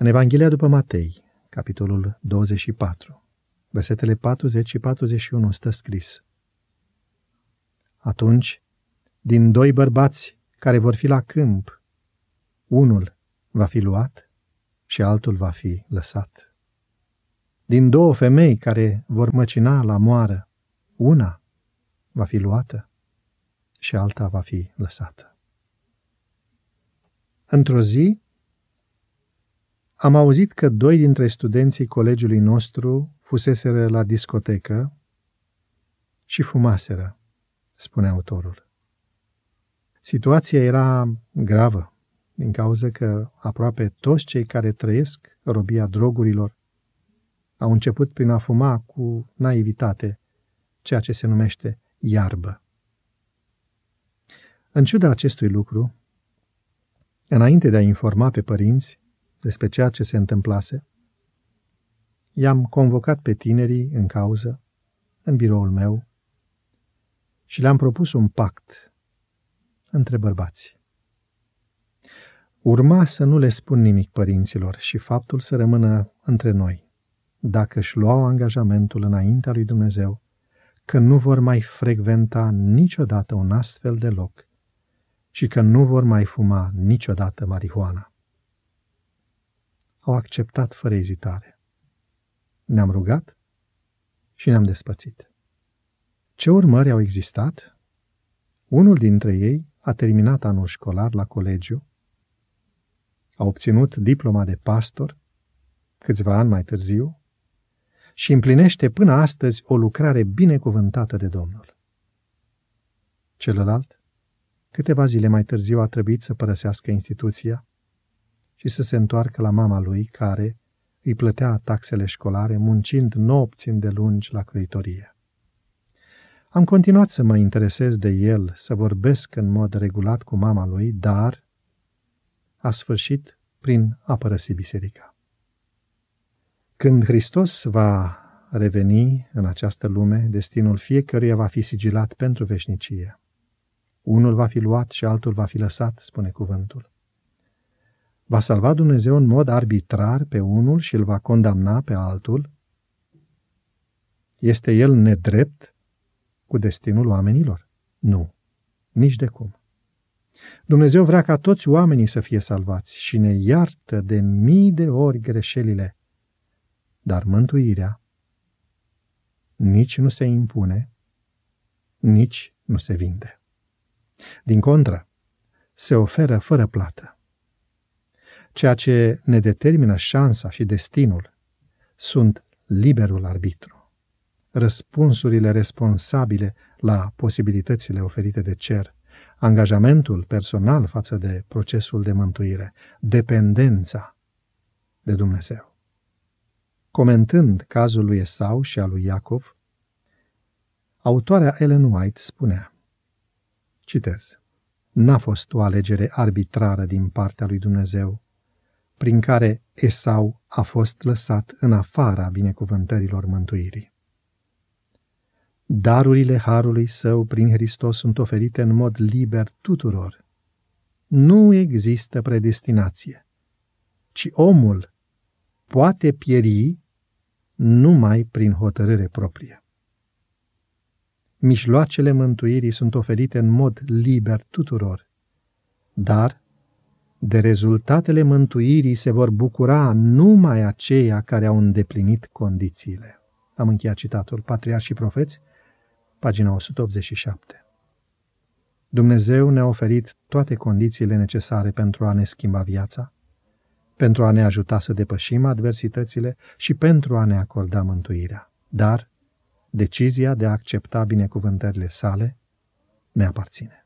În Evanghelia după Matei, capitolul 24, versetele 40 și 41 stă scris. Atunci, din doi bărbați care vor fi la câmp, unul va fi luat și altul va fi lăsat. Din două femei care vor măcina la moară, una va fi luată și alta va fi lăsată. Într-o zi, am auzit că doi dintre studenții colegiului nostru fuseseră la discotecă și fumaseră, spune autorul. Situația era gravă, din cauza că aproape toți cei care trăiesc robia drogurilor au început prin a fuma cu naivitate ceea ce se numește iarbă. În ciuda acestui lucru, înainte de a informa pe părinți, despre ceea ce se întâmplase. I-am convocat pe tinerii în cauză, în biroul meu, și le-am propus un pact între bărbați. Urma să nu le spun nimic părinților și faptul să rămână între noi, dacă își luau angajamentul înaintea lui Dumnezeu, că nu vor mai frecventa niciodată un astfel de loc și că nu vor mai fuma niciodată marihuana au acceptat fără ezitare. Ne-am rugat și ne-am despățit. Ce urmări au existat? Unul dintre ei a terminat anul școlar la colegiu, a obținut diploma de pastor câțiva ani mai târziu și împlinește până astăzi o lucrare binecuvântată de Domnul. Celălalt, câteva zile mai târziu a trebuit să părăsească instituția și să se întoarcă la mama lui, care îi plătea taxele școlare, muncind nopți îndelungi la croitorie. Am continuat să mă interesez de el, să vorbesc în mod regulat cu mama lui, dar a sfârșit prin a părăsi biserica. Când Hristos va reveni în această lume, destinul fiecăruia va fi sigilat pentru veșnicie. Unul va fi luat și altul va fi lăsat, spune cuvântul. Va salva Dumnezeu în mod arbitrar pe unul și îl va condamna pe altul? Este el nedrept cu destinul oamenilor? Nu, nici de cum. Dumnezeu vrea ca toți oamenii să fie salvați și ne iartă de mii de ori greșelile, dar mântuirea nici nu se impune, nici nu se vinde. Din contră, se oferă fără plată. Ceea ce ne determină șansa și destinul sunt liberul arbitru, răspunsurile responsabile la posibilitățile oferite de cer, angajamentul personal față de procesul de mântuire, dependența de Dumnezeu. Comentând cazul lui Esau și al lui Iacov, autoarea Ellen White spunea, citez, N-a fost o alegere arbitrară din partea lui Dumnezeu, prin care Esau a fost lăsat în afara binecuvântărilor mântuirii. Darurile Harului Său prin Hristos sunt oferite în mod liber tuturor. Nu există predestinație, ci omul poate pieri numai prin hotărâre proprie. Mijloacele mântuirii sunt oferite în mod liber tuturor, dar de rezultatele mântuirii se vor bucura numai aceia care au îndeplinit condițiile. Am încheiat citatul Patriar și Profeți, pagina 187. Dumnezeu ne-a oferit toate condițiile necesare pentru a ne schimba viața, pentru a ne ajuta să depășim adversitățile și pentru a ne acorda mântuirea. Dar decizia de a accepta binecuvântările sale ne aparține.